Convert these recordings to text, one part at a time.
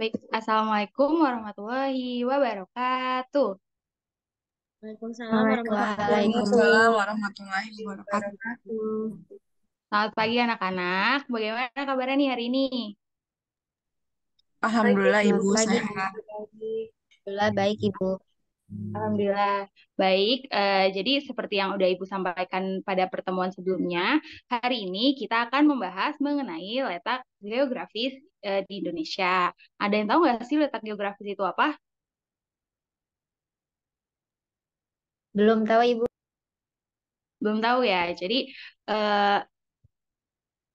Baik, Assalamualaikum warahmatullahi wabarakatuh. Waalaikumsalam warahmatullahi wabarakatuh. Selamat pagi anak-anak. Bagaimana kabarnya nih hari ini? Alhamdulillah Ibu sehat. Alhamdulillah baik Ibu. Alhamdulillah baik. Uh, jadi seperti yang udah Ibu sampaikan pada pertemuan sebelumnya, hari ini kita akan membahas mengenai letak geografis e, di Indonesia. Ada yang tahu nggak sih letak geografis itu apa? Belum tahu, Ibu. Belum tahu ya. Jadi e,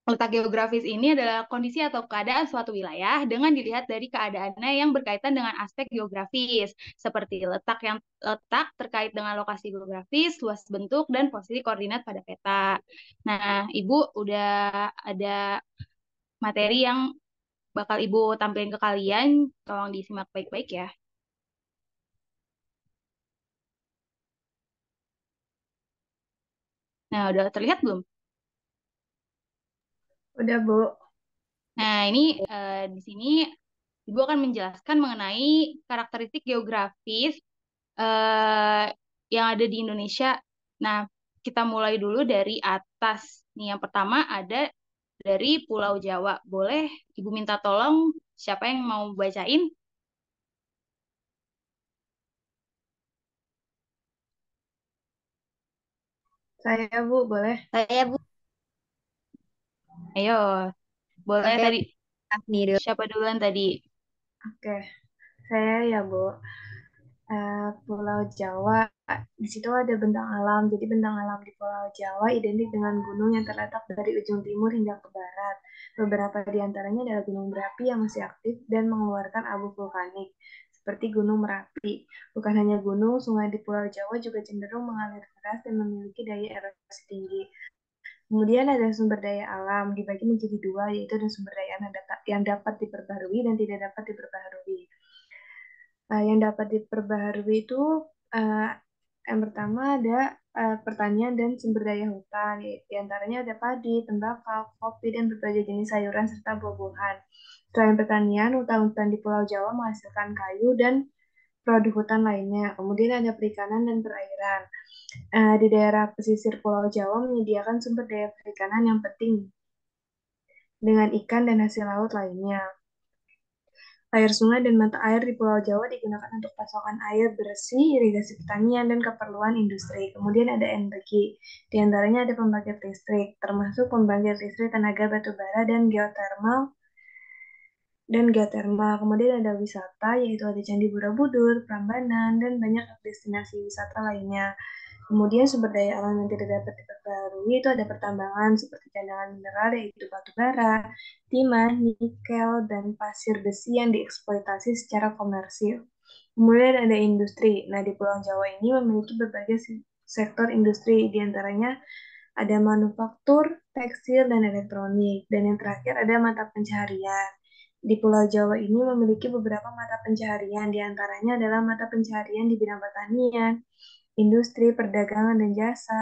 letak geografis ini adalah kondisi atau keadaan suatu wilayah dengan dilihat dari keadaannya yang berkaitan dengan aspek geografis, seperti letak yang letak terkait dengan lokasi geografis, luas bentuk, dan posisi koordinat pada peta. Nah, Ibu udah ada materi yang bakal Ibu tampilin ke kalian. Tolong disimak baik-baik ya. Nah, udah terlihat belum? Udah, Bu. Nah, ini uh, di sini Ibu akan menjelaskan mengenai karakteristik geografis uh, yang ada di Indonesia. Nah, kita mulai dulu dari atas. Nih, yang pertama ada dari Pulau Jawa. Boleh Ibu minta tolong siapa yang mau bacain? Saya Bu, boleh? Saya Bu. Ayo, boleh Oke. tadi. Siapa duluan tadi? Oke, saya ya Bu. Uh, Pulau Jawa di situ ada bentang alam. Jadi bentang alam di Pulau Jawa identik dengan gunung yang terletak dari ujung timur hingga ke barat. Beberapa di antaranya adalah gunung berapi yang masih aktif dan mengeluarkan abu vulkanik, seperti Gunung Merapi. Bukan hanya gunung, sungai di Pulau Jawa juga cenderung mengalir keras dan memiliki daya erosi tinggi. Kemudian ada sumber daya alam dibagi menjadi dua, yaitu ada sumber daya yang dapat diperbaharui dan tidak dapat diperbaharui. Eh, yang dapat diperbaharui itu eh, yang pertama ada uh, pertanian dan sumber daya hutan, di antaranya ada padi, tembakau, kopi, dan berbagai jenis sayuran serta buah-buahan. Selain pertanian, hutan-hutan di Pulau Jawa menghasilkan kayu dan produk hutan lainnya. Kemudian ada perikanan dan perairan. Uh, di daerah pesisir Pulau Jawa menyediakan sumber daya perikanan yang penting dengan ikan dan hasil laut lainnya. Air sungai dan mata air di Pulau Jawa digunakan untuk pasokan air bersih, irigasi pertanian, dan keperluan industri. Kemudian ada energi, di antaranya ada pembangkit listrik, termasuk pembangkit listrik tenaga batubara dan geotermal, dan geotermal. Kemudian ada wisata, yaitu ada Candi Borobudur, Prambanan, dan banyak destinasi wisata lainnya. Kemudian sumber daya alam yang tidak dapat diperbarui itu ada pertambangan seperti cadangan mineral yaitu batu bara, timah, nikel, dan pasir besi yang dieksploitasi secara komersil. Kemudian ada industri. Nah, di Pulau Jawa ini memiliki berbagai sektor industri, diantaranya ada manufaktur, tekstil, dan elektronik. Dan yang terakhir ada mata pencaharian. Di Pulau Jawa ini memiliki beberapa mata pencaharian, diantaranya adalah mata pencaharian di bidang pertanian, industri, perdagangan dan jasa,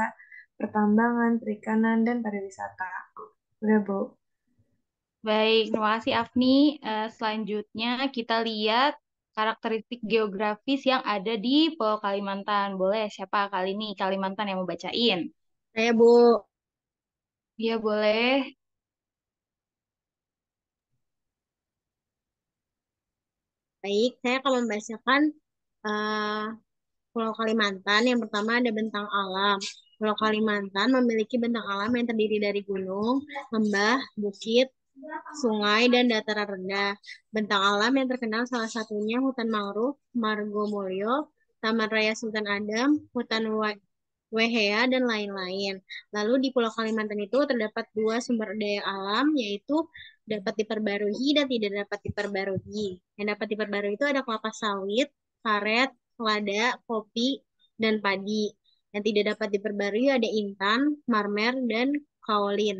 pertambangan, perikanan, dan pariwisata. Udah, Bu. Baik, terima kasih Afni. Eh, selanjutnya kita lihat karakteristik geografis yang ada di Pulau Kalimantan. Boleh siapa kali ini Kalimantan yang mau bacain? Saya, Bu. Iya, boleh. Baik, saya akan membacakan uh, Pulau Kalimantan yang pertama ada bentang alam. Pulau Kalimantan memiliki bentang alam yang terdiri dari gunung, lembah, bukit, sungai, dan dataran rendah. Bentang alam yang terkenal salah satunya hutan mangrove, Margo Taman Raya Sultan Adam, hutan Wehea, dan lain-lain. Lalu di Pulau Kalimantan itu terdapat dua sumber daya alam, yaitu dapat diperbarui dan tidak dapat diperbarui. Yang dapat diperbarui itu ada kelapa sawit, karet, lada, kopi, dan padi. Yang tidak dapat diperbarui ada intan, marmer, dan kaolin.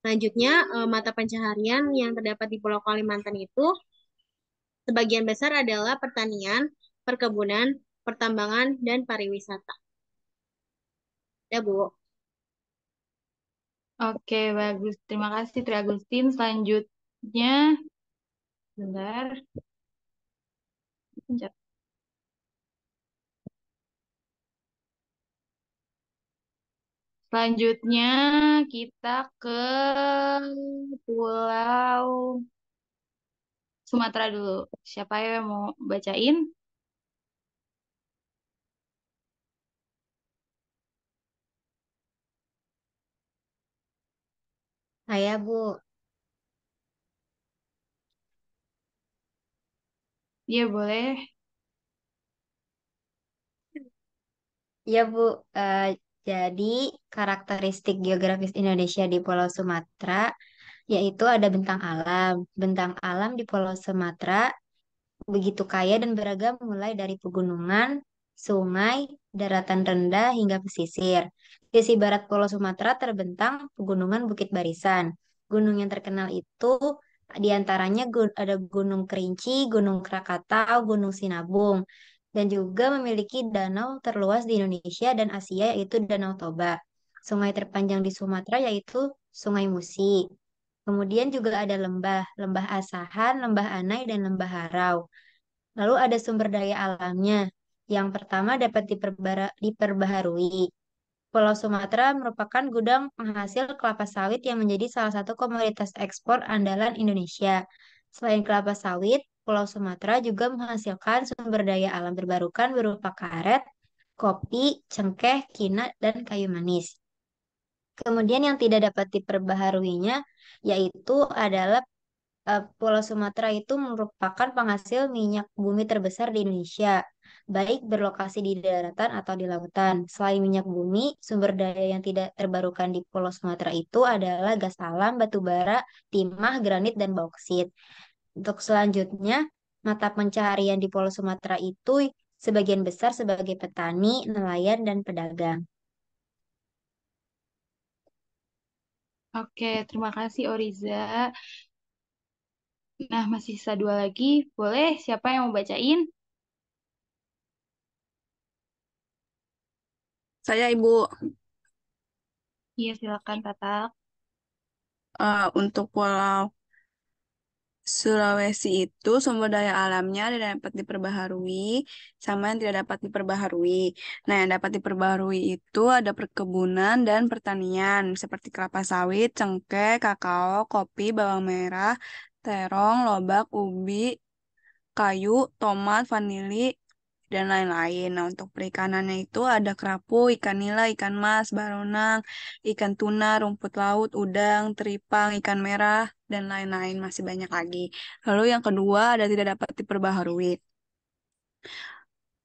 Selanjutnya, eh, mata pencaharian yang terdapat di Pulau Kalimantan itu sebagian besar adalah pertanian, perkebunan, pertambangan, dan pariwisata. Ya, Bu. Oke, bagus. Terima kasih, Tri Agustin. Selanjutnya, bentar. Bentar. Selanjutnya kita ke Pulau Sumatera dulu. Siapa yang mau bacain? Saya, Bu. Iya, boleh. Iya, Bu. Uh, jadi, karakteristik geografis Indonesia di Pulau Sumatera yaitu ada bentang alam. Bentang alam di Pulau Sumatera begitu kaya dan beragam mulai dari pegunungan, sungai, daratan rendah hingga pesisir. Di sisi barat Pulau Sumatera terbentang pegunungan Bukit Barisan. Gunung yang terkenal itu diantaranya ada Gunung Kerinci, Gunung Krakatau, Gunung Sinabung dan juga memiliki danau terluas di Indonesia dan Asia yaitu Danau Toba. Sungai terpanjang di Sumatera yaitu Sungai Musi. Kemudian juga ada lembah, lembah Asahan, lembah Anai, dan lembah Harau. Lalu ada sumber daya alamnya. Yang pertama dapat diperbaharui. Pulau Sumatera merupakan gudang penghasil kelapa sawit yang menjadi salah satu komoditas ekspor andalan Indonesia. Selain kelapa sawit, Pulau Sumatera juga menghasilkan sumber daya alam terbarukan berupa karet, kopi, cengkeh, kina, dan kayu manis. Kemudian yang tidak dapat diperbaharuinya yaitu adalah eh, Pulau Sumatera itu merupakan penghasil minyak bumi terbesar di Indonesia, baik berlokasi di daratan atau di lautan. Selain minyak bumi, sumber daya yang tidak terbarukan di Pulau Sumatera itu adalah gas alam, batu bara, timah, granit, dan bauksit. Untuk selanjutnya, mata pencaharian di Pulau Sumatera itu sebagian besar sebagai petani, nelayan, dan pedagang. Oke, terima kasih Oriza. Nah, masih sisa dua lagi. Boleh siapa yang mau bacain? Saya Ibu. Iya, silakan Tatak. Uh, untuk Pulau Sulawesi itu sumber daya alamnya ada yang dapat diperbaharui sama yang tidak dapat diperbaharui. Nah, yang dapat diperbaharui itu ada perkebunan dan pertanian seperti kelapa sawit, cengkeh, kakao, kopi, bawang merah, terong, lobak, ubi, kayu, tomat, vanili, dan lain-lain. Nah, untuk perikanannya itu ada kerapu, ikan nila, ikan mas, baronang, ikan tuna, rumput laut, udang, teripang, ikan merah, dan lain-lain masih banyak lagi. Lalu yang kedua ada tidak dapat diperbaharui.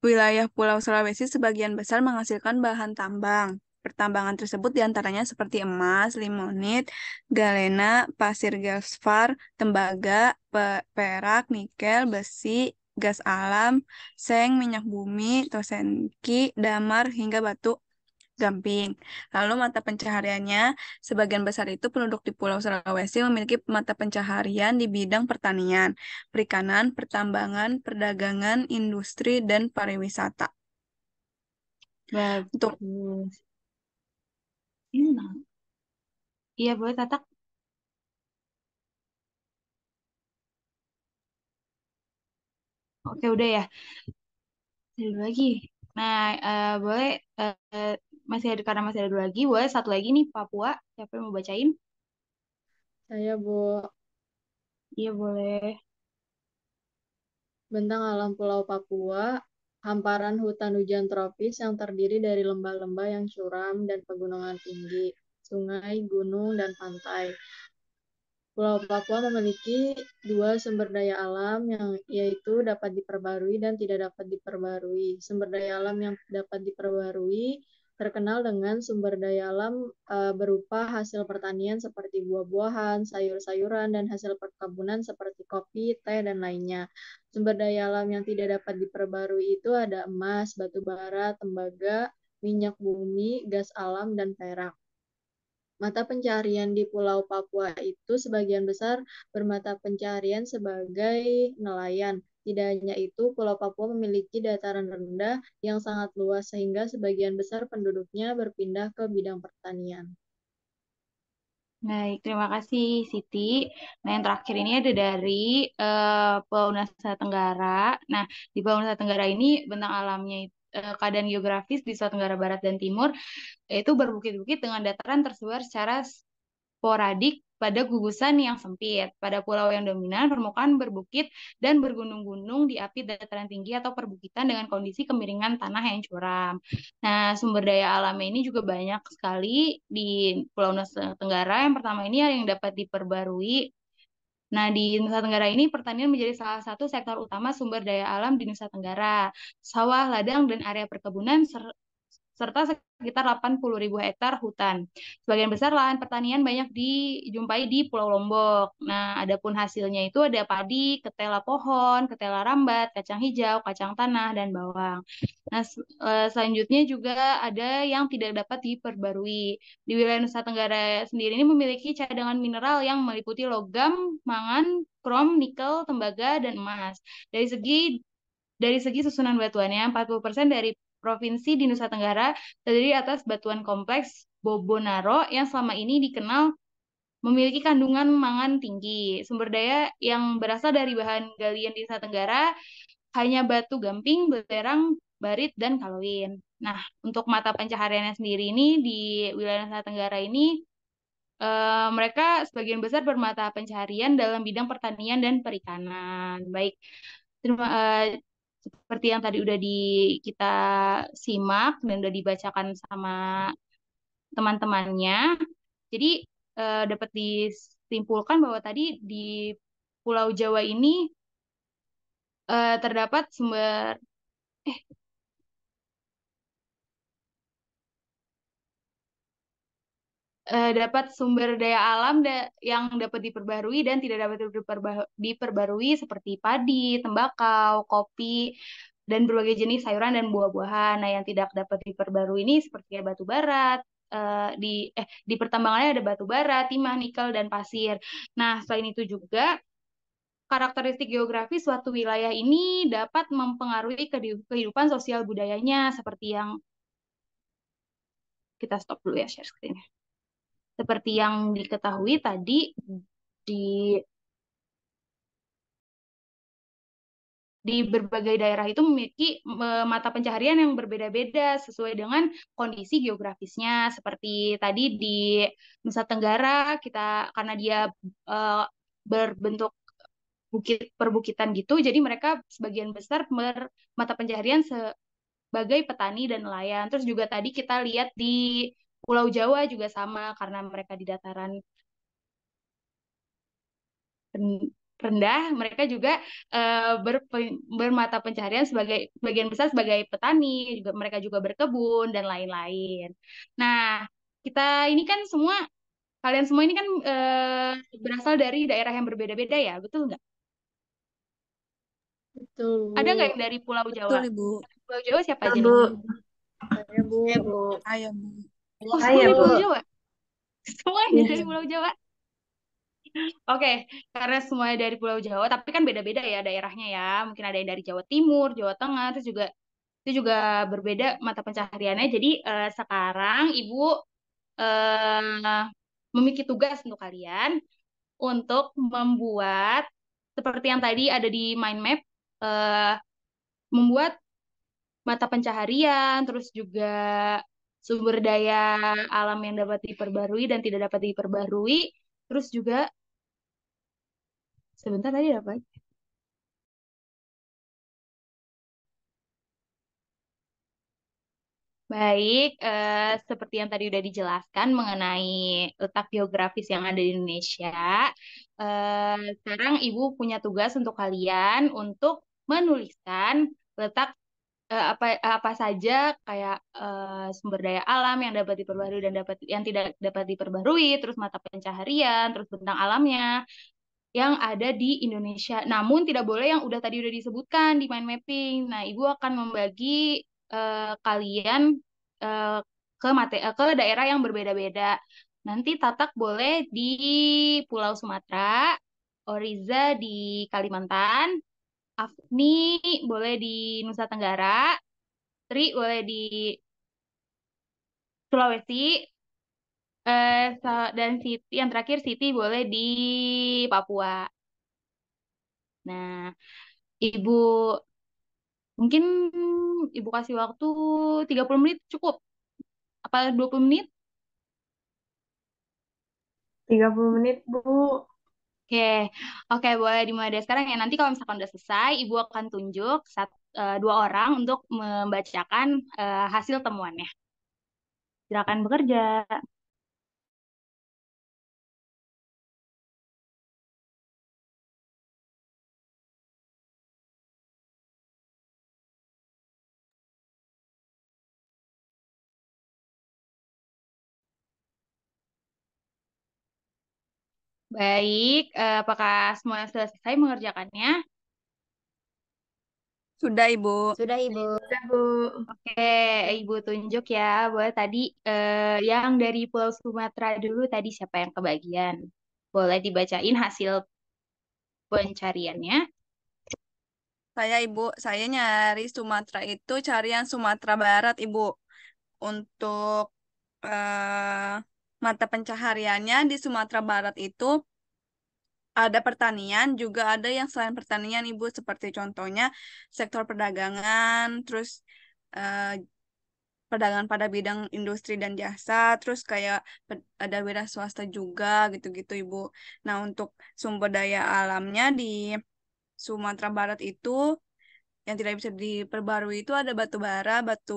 Wilayah Pulau Sulawesi sebagian besar menghasilkan bahan tambang. Pertambangan tersebut diantaranya seperti emas, limonit, galena, pasir galsfar, tembaga, perak, nikel, besi, gas alam, seng, minyak bumi, tosenki, damar, hingga batu gamping. Lalu mata pencahariannya, sebagian besar itu penduduk di Pulau Sulawesi memiliki mata pencaharian di bidang pertanian, perikanan, pertambangan, perdagangan, industri, dan pariwisata. Bagus. Iya, iya boleh Tatak? Oke, udah ya. Ada dua lagi. Nah, uh, boleh uh, masih ada karena masih ada dua lagi, boleh satu lagi nih Papua. Siapa yang mau bacain? Saya, Bu. Iya, boleh. Bentang alam Pulau Papua, hamparan hutan hujan tropis yang terdiri dari lembah-lembah yang curam dan pegunungan tinggi, sungai, gunung, dan pantai. Pulau Papua memiliki dua sumber daya alam yang yaitu dapat diperbarui dan tidak dapat diperbarui. Sumber daya alam yang dapat diperbarui terkenal dengan sumber daya alam e, berupa hasil pertanian seperti buah-buahan, sayur-sayuran, dan hasil perkebunan seperti kopi, teh, dan lainnya. Sumber daya alam yang tidak dapat diperbarui itu ada emas, batu bara, tembaga, minyak bumi, gas alam, dan perak. Mata pencarian di Pulau Papua itu sebagian besar bermata pencarian sebagai nelayan. Tidak hanya itu, Pulau Papua memiliki dataran rendah yang sangat luas sehingga sebagian besar penduduknya berpindah ke bidang pertanian. Baik, terima kasih Siti. Nah, yang terakhir ini ada dari uh, eh, Pulau Nusa Tenggara. Nah, di Pulau Nusa Tenggara ini bentang alamnya itu Eh, keadaan geografis di South Tenggara Barat dan Timur yaitu berbukit-bukit dengan dataran tersebar secara sporadik pada gugusan yang sempit. Pada pulau yang dominan, permukaan berbukit dan bergunung-gunung diapit dataran tinggi atau perbukitan dengan kondisi kemiringan tanah yang curam. Nah, sumber daya alam ini juga banyak sekali di Pulau Nusa Tenggara. Yang pertama ini yang dapat diperbarui Nah, di Nusa Tenggara ini pertanian menjadi salah satu sektor utama sumber daya alam di Nusa Tenggara. Sawah, ladang, dan area perkebunan serta sekitar 80.000 hektar hutan. Sebagian besar lahan pertanian banyak dijumpai di Pulau Lombok. Nah, adapun hasilnya itu ada padi, ketela pohon, ketela rambat, kacang hijau, kacang tanah, dan bawang. Nah, eh, selanjutnya juga ada yang tidak dapat diperbarui. Di wilayah Nusa Tenggara sendiri ini memiliki cadangan mineral yang meliputi logam, mangan, krom, nikel, tembaga, dan emas. Dari segi dari segi susunan batuannya, 40% dari provinsi di Nusa Tenggara terdiri atas batuan kompleks Bobonaro yang selama ini dikenal memiliki kandungan mangan tinggi. Sumber daya yang berasal dari bahan galian di Nusa Tenggara hanya batu gamping, belerang, barit, dan kaloin. Nah, untuk mata pencahariannya sendiri ini di wilayah Nusa Tenggara ini Uh, mereka sebagian besar bermata pencaharian dalam bidang pertanian dan perikanan. Baik, terima, uh, seperti yang tadi udah di kita simak dan udah dibacakan sama teman-temannya. Jadi eh, dapat disimpulkan bahwa tadi di Pulau Jawa ini eh, terdapat sumber eh uh, dapat sumber daya alam da yang dapat diperbarui dan tidak dapat diperba diperbarui seperti padi, tembakau, kopi, dan berbagai jenis sayuran dan buah-buahan. Nah, yang tidak dapat diperbarui ini seperti batu bara, uh, eh, di eh di pertambangannya ada batu bara, timah, nikel dan pasir. Nah, selain itu juga karakteristik geografi suatu wilayah ini dapat mempengaruhi kehidupan sosial budayanya seperti yang kita stop dulu ya share screen seperti yang diketahui tadi di di berbagai daerah itu memiliki mata pencaharian yang berbeda-beda sesuai dengan kondisi geografisnya seperti tadi di Nusa Tenggara kita karena dia uh, berbentuk bukit perbukitan gitu jadi mereka sebagian besar ber, mata pencaharian sebagai petani dan nelayan terus juga tadi kita lihat di Pulau Jawa juga sama karena mereka di dataran rendah, mereka juga uh, ber, bermata pencaharian sebagai bagian besar sebagai petani, juga mereka juga berkebun dan lain-lain. Nah, kita ini kan semua kalian semua ini kan uh, berasal dari daerah yang berbeda-beda ya, betul nggak? Betul. Ada nggak yang dari Pulau Jawa? Betul, Ibu. Pulau Jawa siapa iya, aja? Bu. Iya, Bu. Bu. Bu. Oh, Saya, Bu. Pulau Jawa. Semuanya iya. dari Pulau Jawa. Oke, karena semuanya dari Pulau Jawa, tapi kan beda-beda ya daerahnya ya. Mungkin ada yang dari Jawa Timur, Jawa Tengah, terus juga itu juga berbeda mata pencahariannya. Jadi uh, sekarang Ibu uh, memiliki tugas untuk kalian untuk membuat seperti yang tadi ada di mind map, uh, membuat mata pencaharian, terus juga sumber daya alam yang dapat diperbarui dan tidak dapat diperbarui. Terus juga sebentar tadi dapat. Baik, eh, seperti yang tadi sudah dijelaskan mengenai letak geografis yang ada di Indonesia, eh, sekarang Ibu punya tugas untuk kalian untuk menuliskan letak Eh, apa eh, apa saja kayak uh, sumber daya alam yang dapat diperbarui dan dapat yang tidak dapat diperbarui, terus mata pencaharian, terus bentang alamnya yang ada di Indonesia. Namun tidak boleh yang udah tadi udah disebutkan di mind mapping. Nah, Ibu akan membagi uh, kalian uh, ke mate uh, ke daerah yang berbeda-beda. Nanti Tatak boleh di Pulau Sumatera, Oriza di Kalimantan, Afni boleh di Nusa Tenggara, Tri boleh di Sulawesi, eh, dan Siti yang terakhir Siti boleh di Papua. Nah, Ibu mungkin Ibu kasih waktu 30 menit cukup. Apa 20 menit? 30 menit, Bu. Oke, oke boleh dimulai dari sekarang ya. Nanti kalau misalkan udah selesai, ibu akan tunjuk satu, uh, eh, dua orang untuk membacakan uh, hasil temuannya. Silakan bekerja. Baik, eh, apakah semua sudah selesai mengerjakannya? Sudah, Ibu. Sudah, Ibu. Sudah, Bu. Oke, Ibu tunjuk ya buat tadi eh, yang dari Pulau Sumatera dulu tadi siapa yang kebagian? Boleh dibacain hasil pencariannya? Saya, Ibu. Saya nyari Sumatera itu carian Sumatera Barat, Ibu. Untuk eh, mata pencahariannya di Sumatera Barat itu ada pertanian, juga ada yang selain pertanian Ibu, seperti contohnya sektor perdagangan, terus eh, perdagangan pada bidang industri dan jasa, terus kayak ada wira swasta juga gitu-gitu Ibu. Nah, untuk sumber daya alamnya di Sumatera Barat itu yang tidak bisa diperbarui itu ada batu bara, batu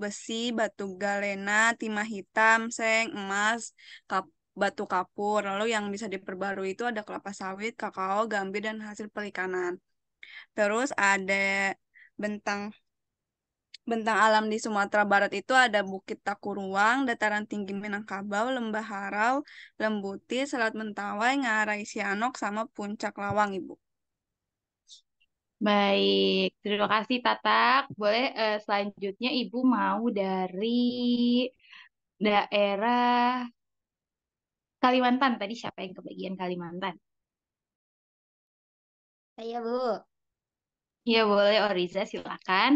besi, batu galena, timah hitam, seng, emas, kap batu kapur. Lalu yang bisa diperbarui itu ada kelapa sawit, kakao, gambir, dan hasil perikanan. Terus ada bentang bentang alam di Sumatera Barat itu ada Bukit Takuruang, dataran tinggi Minangkabau, Lembah Harau, Lembuti, Selat Mentawai, Ngarai Sianok, sama Puncak Lawang, Ibu. Baik, terima kasih Tatak. Boleh uh, selanjutnya Ibu mau dari daerah Kalimantan. Tadi siapa yang kebagian Kalimantan? Saya, Bu. Iya, boleh Oriza, silakan.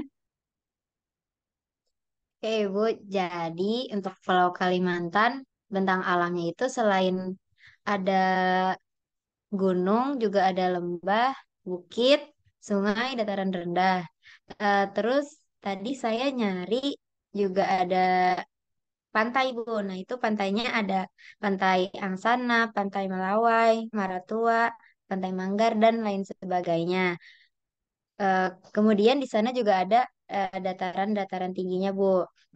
Oke, Bu. Jadi untuk Pulau Kalimantan, bentang alamnya itu selain ada gunung, juga ada lembah, bukit, sungai dataran rendah. Uh, terus tadi saya nyari juga ada pantai Bu. Nah itu pantainya ada pantai Angsana, pantai Melawai, Maratua, pantai Manggar dan lain sebagainya. Uh, kemudian di sana juga ada eh, dataran-dataran tingginya Bu.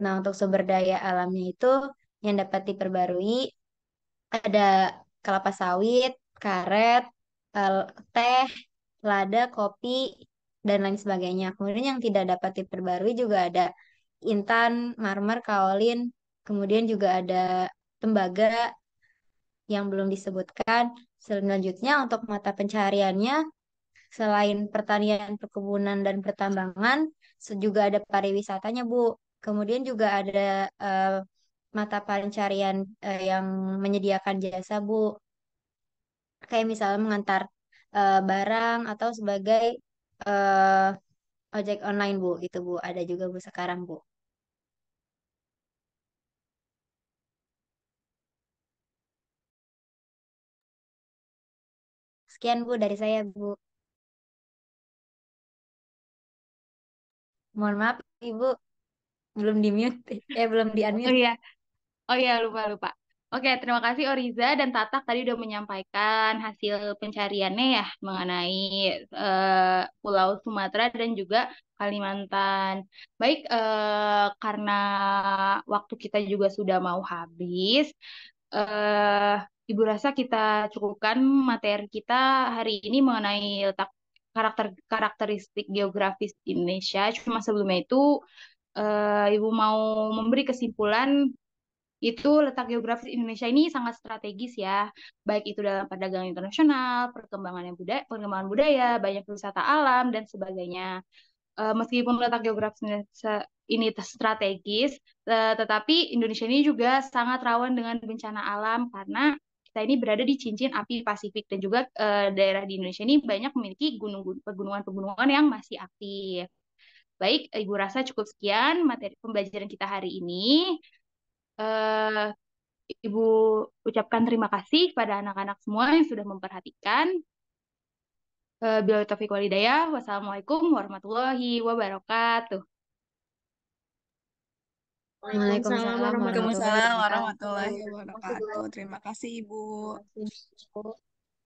Nah untuk sumber daya alamnya itu yang dapat diperbarui ada kelapa sawit, karet, uh, teh, lada, kopi, dan lain sebagainya. Kemudian yang tidak dapat diperbarui juga ada intan, marmer, kaolin, kemudian juga ada tembaga yang belum disebutkan. Selanjutnya untuk mata pencariannya selain pertanian, perkebunan, dan pertambangan, juga ada pariwisatanya, Bu. Kemudian juga ada uh, mata pencarian uh, yang menyediakan jasa, Bu. Kayak misalnya mengantar uh, barang atau sebagai uh, ojek online bu itu bu ada juga bu sekarang bu sekian bu dari saya bu mohon maaf ibu belum di mute eh belum di unmute oh iya oh iya lupa lupa Oke, terima kasih Oriza dan Tatak tadi udah menyampaikan hasil pencariannya ya mengenai uh, Pulau Sumatera dan juga Kalimantan. Baik, uh, karena waktu kita juga sudah mau habis, uh, Ibu rasa kita cukupkan materi kita hari ini mengenai letak karakter karakteristik geografis Indonesia. Cuma sebelumnya itu uh, Ibu mau memberi kesimpulan itu letak geografis Indonesia ini sangat strategis ya, baik itu dalam perdagangan internasional, perkembangan budaya, perkembangan budaya, banyak wisata alam dan sebagainya. Uh, meskipun letak geografis Indonesia ini strategis, uh, tetapi Indonesia ini juga sangat rawan dengan bencana alam karena kita ini berada di cincin api Pasifik dan juga uh, daerah di Indonesia ini banyak memiliki gunung pegunungan-pegunungan yang masih aktif. Baik, Ibu rasa cukup sekian materi pembelajaran kita hari ini uh, Ibu ucapkan terima kasih pada anak-anak semua yang sudah memperhatikan. Uh, eh, Bila Taufiq Walidaya, wassalamualaikum warahmatullahi wabarakatuh. Waalaikumsalam warahmatullahi wabarakatuh. Terima kasih Ibu.